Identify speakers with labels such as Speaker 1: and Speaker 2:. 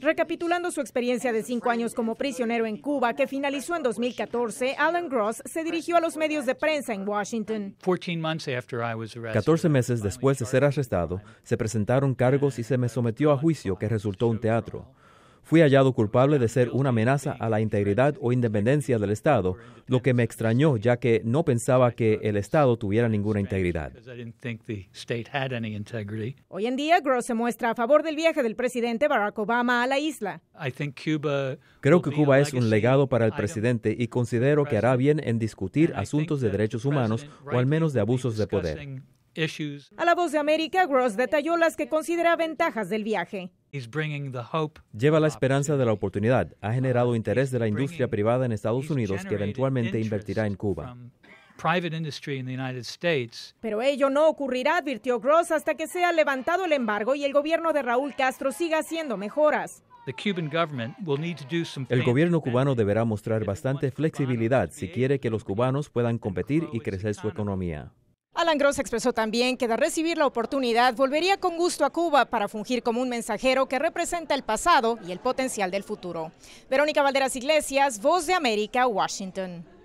Speaker 1: Recapitulando su experiencia de cinco años como prisionero en Cuba, que finalizó en 2014, Alan Gross se dirigió a los medios de prensa en Washington.
Speaker 2: 14
Speaker 3: meses después de ser arrestado, se presentaron cargos y se me sometió a juicio que resultó un teatro. Fui hallado culpable de ser una amenaza a la integridad o independencia del Estado, lo que me extrañó ya que no pensaba que el Estado tuviera ninguna integridad.
Speaker 1: Hoy en día, Gross se muestra a favor del viaje del presidente Barack Obama a la isla.
Speaker 3: Creo que Cuba es un legado para el presidente y considero que hará bien en discutir asuntos de derechos humanos o al menos de abusos de poder.
Speaker 1: A la voz de América, Gross detalló las que considera ventajas del viaje.
Speaker 3: Lleva la esperanza de la oportunidad. Ha generado uh, interés de la industria privada en Estados Unidos que eventualmente invertirá en Cuba.
Speaker 1: Pero ello no ocurrirá, advirtió Gross, hasta que sea levantado el embargo y el gobierno de Raúl Castro siga haciendo mejoras.
Speaker 3: El gobierno cubano deberá mostrar bastante flexibilidad si quiere que los cubanos puedan competir y crecer su economía.
Speaker 1: Alan Gross expresó también que de recibir la oportunidad volvería con gusto a Cuba para fungir como un mensajero que representa el pasado y el potencial del futuro. Verónica Valderas Iglesias, Voz de América, Washington.